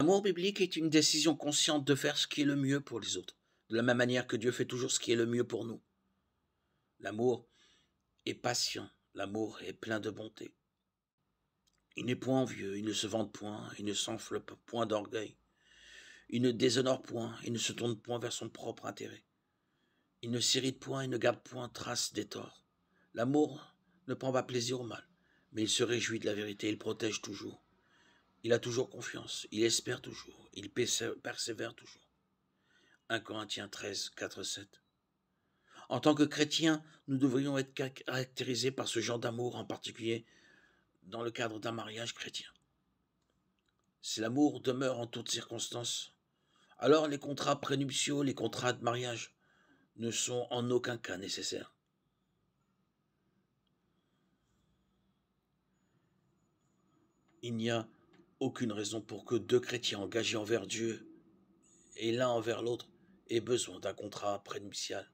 L'amour biblique est une décision consciente de faire ce qui est le mieux pour les autres, de la même manière que Dieu fait toujours ce qui est le mieux pour nous. L'amour est patient, l'amour est plein de bonté. Il n'est point envieux, il ne se vante point, il ne s'enfle point d'orgueil. Il ne déshonore point, il ne se tourne point vers son propre intérêt. Il ne s'irrite point il ne garde point trace des torts. L'amour ne prend pas plaisir au mal, mais il se réjouit de la vérité, il protège toujours. Il a toujours confiance, il espère toujours, il persévère toujours. 1 Corinthiens 13, 4, 7. En tant que chrétiens, nous devrions être caractérisés par ce genre d'amour, en particulier dans le cadre d'un mariage chrétien. Si l'amour demeure en toutes circonstances, alors les contrats prénuptiaux, les contrats de mariage ne sont en aucun cas nécessaires. Il n'y a aucune raison pour que deux chrétiens engagés envers Dieu et l'un envers l'autre aient besoin d'un contrat prénuptial.